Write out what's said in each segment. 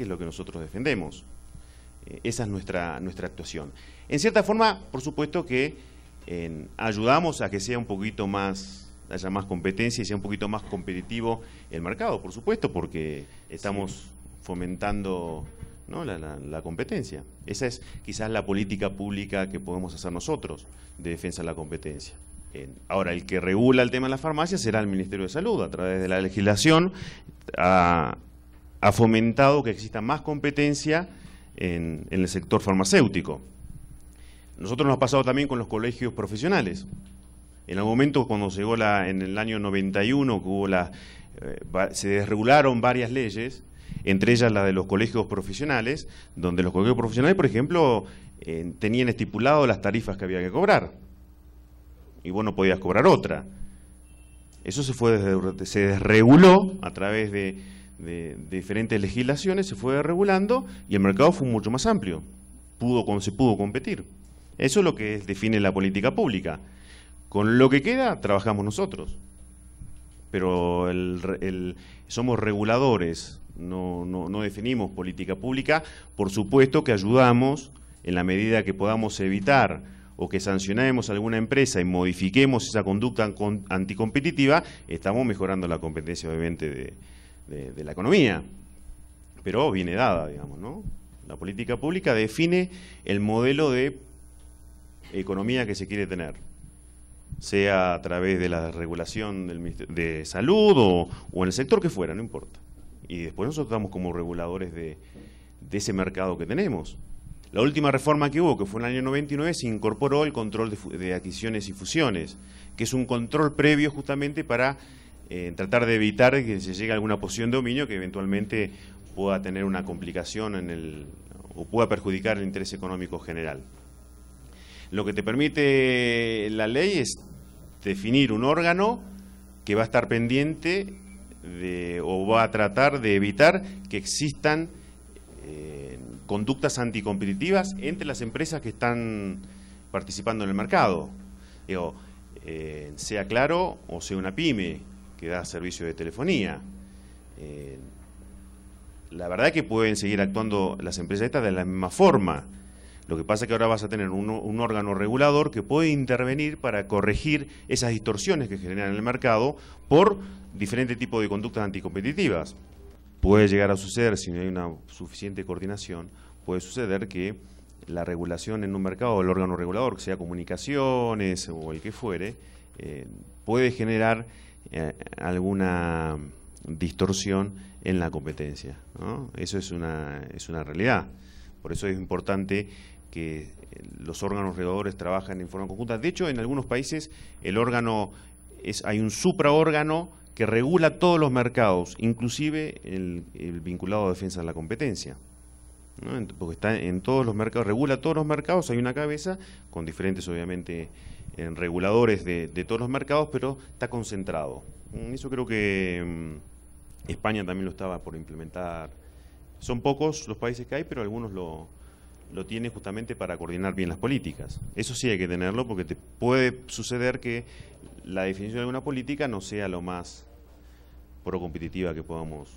que es lo que nosotros defendemos. Eh, esa es nuestra, actuación. En cierta forma, por supuesto que ayudamos a que sea un poquito más haya más competencia y sea un poquito más competitivo el mercado, por supuesto, porque estamos fomentando La, competencia. Esa es quizás la política pública que podemos hacer nosotros de defensa de la competencia. ahora, el que regula el tema de las farmacias será el Ministerio de Salud, a través de la legislación, ha fomentado que exista más competencia en, el sector farmacéutico. Nosotros nos ha pasado también con los colegios profesionales. En algún momento, cuando llegó la, en el año 91, hubo la, eh, se desregularon varias leyes, entre ellas la de los colegios profesionales, donde los colegios profesionales, por ejemplo, eh, tenían estipulado las tarifas que había que cobrar. Y vos no podías cobrar otra. Eso se, fue se desreguló a través de de, diferentes legislaciones se fue regulando y el mercado fue mucho más amplio, pudo, se pudo competir. Eso es lo que define la política pública. Con lo que queda, trabajamos nosotros. Pero somos reguladores, no, definimos política pública. Por supuesto que ayudamos en la medida que podamos evitar o que sancionemos alguna empresa y modifiquemos esa conducta anticompetitiva, estamos mejorando la competencia obviamente de, de, la economía, pero viene dada, digamos, ¿no? La política pública define el modelo de economía que se quiere tener, sea a través de la regulación de salud o, en el sector que fuera, no importa. Y después nosotros estamos como reguladores de, ese mercado que tenemos. La última reforma que hubo, que fue en el año 99, se incorporó el control de adquisiciones y fusiones, que es un control previo justamente para en tratar de evitar que se llegue a alguna posición de dominio que eventualmente pueda tener una complicación en el, o pueda perjudicar el interés económico general. Lo que te permite la ley es definir un órgano que va a estar pendiente o va a tratar de evitar que existan eh, conductas anticompetitivas entre las empresas que están participando en el mercado. Eh, sea claro o sea una pyme, que da servicio de telefonía. Eh, la verdad que pueden seguir actuando las empresas estas de la misma forma. Lo que pasa es que ahora vas a tener un, órgano regulador que puede intervenir para corregir esas distorsiones que generan en el mercado por diferentes tipos de conductas anticompetitivas. Puede llegar a suceder, si no hay una suficiente coordinación, puede suceder que la regulación en un mercado, o el órgano regulador, que sea comunicaciones o el que fuere, eh, puede generar eh, alguna distorsión en la competencia. Eso es una, es una realidad. Por eso es importante que los órganos reguladores trabajen en forma conjunta. De hecho, en algunos países el órgano es, hay un supraórgano que regula todos los mercados, inclusive el, vinculado a defensa de la competencia. Porque está en todos los mercados, regula todos los mercados, hay una cabeza con diferentes, obviamente, en reguladores de, todos los mercados, pero está concentrado. Mm, eso creo que mm, España también lo estaba por implementar. Son pocos los países que hay, pero algunos lo, lo tienen justamente para coordinar bien las políticas. Eso sí hay que tenerlo porque te puede suceder que la definición de alguna política no sea lo más procompetitiva que podamos,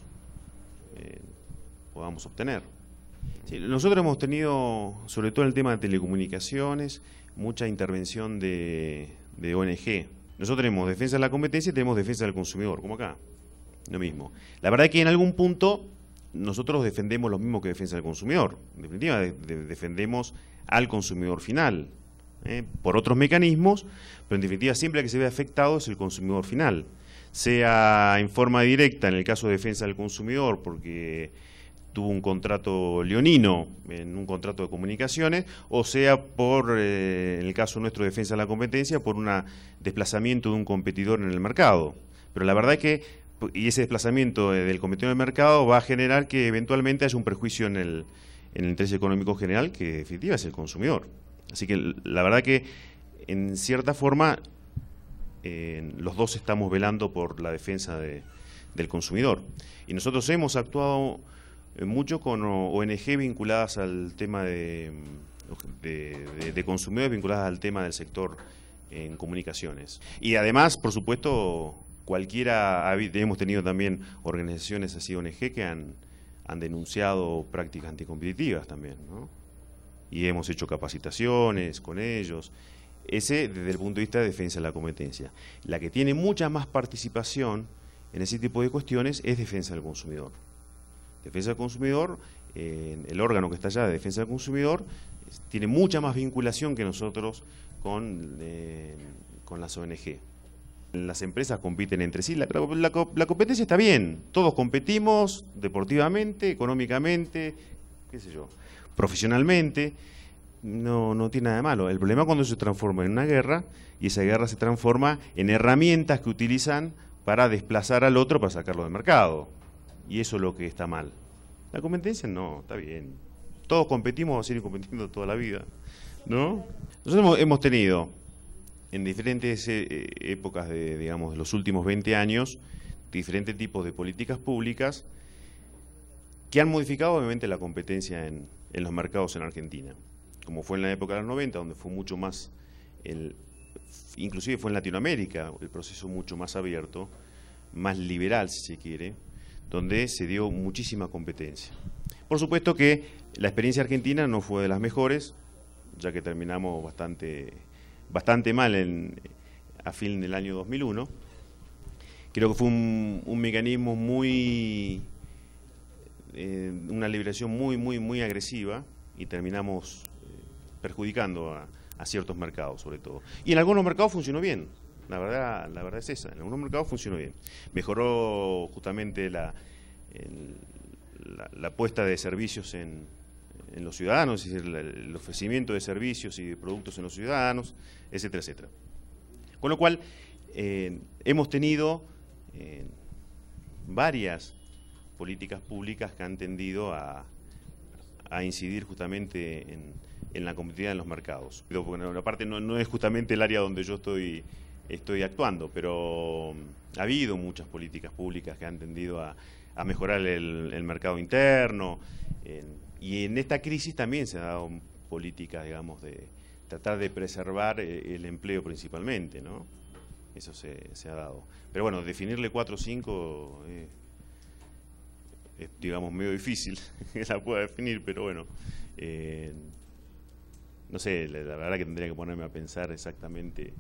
eh, podamos obtener. Sí, nosotros hemos tenido, sobre todo en el tema de telecomunicaciones, mucha intervención de, ONG. Nosotros tenemos defensa de la competencia y tenemos defensa del consumidor, como acá. Lo mismo. La verdad es que en algún punto nosotros defendemos lo mismo que defensa del consumidor. En definitiva, defendemos al consumidor final. ¿eh? Por otros mecanismos, pero en definitiva siempre que se ve afectado es el consumidor final. Sea en forma directa, en el caso de defensa del consumidor, porque tuvo un contrato leonino en un contrato de comunicaciones, o sea por, eh, en el caso nuestro, defensa de la competencia, por un desplazamiento de un competidor en el mercado. Pero la verdad es que y ese desplazamiento eh, del competidor en el mercado va a generar que eventualmente haya un perjuicio en el, en el interés económico general, que en definitiva es el consumidor. Así que la verdad que en cierta forma los dos estamos velando por la defensa de, del consumidor. Y nosotros hemos actuado eh, mucho con ONG vinculadas al tema mm, de, de, consumidores, vinculadas al tema del sector en comunicaciones. Y además, por supuesto, cualquiera, hemos tenido también organizaciones así ONG que han, denunciado prácticas anticompetitivas también, Y hemos hecho capacitaciones con ellos. Ese desde el punto de vista de defensa de la competencia. La que tiene mucha más participación en ese tipo de cuestiones es defensa del consumidor. Defensa del Consumidor, eh, el órgano que está allá de Defensa del Consumidor, tiene mucha más vinculación que nosotros con, eh, las ONG. Las empresas compiten entre sí. La, la, competencia está bien. Todos competimos deportivamente, económicamente, qué sé yo, profesionalmente. No, no, tiene nada de malo. El problema cuando se transforma en una guerra y esa guerra se transforma en herramientas que utilizan para desplazar al otro, para sacarlo del mercado y eso es lo que está mal. La competencia no, está bien. Todos competimos, vamos a seguir competiendo toda la vida, ¿no? Nosotros hemos tenido en diferentes eh, eh, épocas de, digamos, de los últimos 20 años, diferentes tipos de políticas públicas que han modificado obviamente la competencia en, en, los mercados en Argentina, como fue en la época de los 90, donde fue mucho más, el, inclusive fue en Latinoamérica, el proceso mucho más abierto, más liberal si se quiere, donde se dio muchísima competencia. Por supuesto que la experiencia argentina no fue de las mejores, ya que terminamos bastante, mal a fin del año 2001. Creo que fue un, mecanismo muy, eh, una liberación muy, muy, muy agresiva y terminamos eh, perjudicando a ciertos mercados sobre todo. Y en algunos mercados funcionó bien, la verdad, la verdad es esa. En algunos mercados funcionó bien. Mejoró justamente la, puesta de servicios en, los ciudadanos, es decir, el ofrecimiento de servicios y de productos en los ciudadanos, etcétera, etcétera. Con lo cual, eh, hemos tenido eh, varias políticas públicas que han tendido a, incidir justamente en, la competitividad en los mercados. Pero bueno, aparte no, no es justamente el área donde yo estoy estoy actuando, pero mm, ha habido muchas políticas públicas que han tendido a, mejorar el, mercado interno y en esta crisis también se ha dado políticas, digamos, de tratar de preservar eh, el empleo principalmente, ¿no? Eso se, ha dado. Pero bueno, definirle cuatro o cinco eh, es, digamos, medio difícil que la pueda definir, pero bueno, eh, no sé, la verdad que tendría que ponerme a pensar exactamente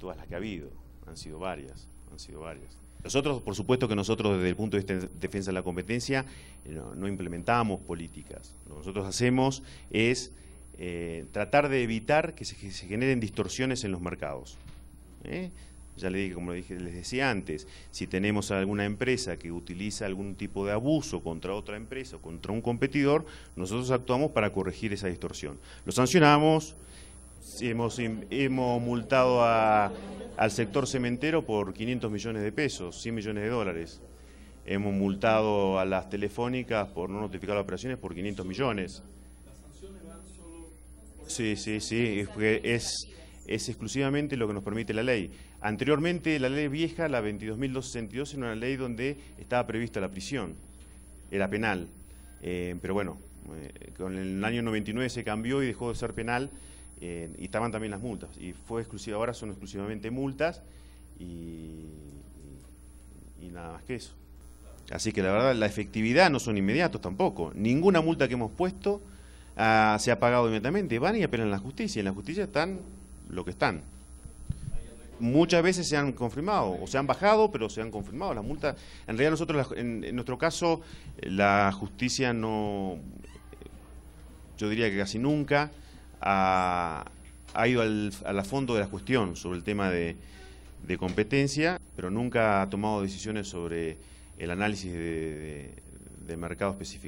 todas las que ha habido, han sido varias, han sido varias. Nosotros, por supuesto que nosotros desde el punto de vista de defensa de la competencia eh, no, implementamos políticas. Lo que nosotros hacemos es eh, tratar de evitar que se, generen distorsiones en los mercados. ¿eh? Ya le dije, como les decía antes, si tenemos alguna empresa que utiliza algún tipo de abuso contra otra empresa o contra un competidor, nosotros actuamos para corregir esa distorsión. Lo sancionamos, hemos, hemos multado al sector cementero por 500 millones de pesos, 100 millones de dólares. Hemos multado a las telefónicas por no notificar las operaciones por 500 millones. ¿Las Sí, sí, sí, es, es exclusivamente lo que nos permite la ley. Anteriormente, la ley vieja, la 22.262, era una ley donde estaba prevista la prisión, era penal. Eh, pero bueno, eh, con el año 99 se cambió y dejó de ser penal y estaban también las multas. Y fue exclusiva, ahora son exclusivamente multas y, nada más que eso. Así que la verdad, la efectividad no son inmediatos tampoco. Ninguna multa que hemos puesto ah, se ha pagado inmediatamente. Van y apelan a la justicia. Y en la justicia están lo que están. Muchas veces se han confirmado, o se han bajado, pero se han confirmado las multas. En realidad nosotros, en nuestro caso, la justicia no, yo diría que casi nunca ha, ido al, a fondo de la cuestión sobre el tema de, competencia, pero nunca ha tomado decisiones sobre el análisis de mercado específico.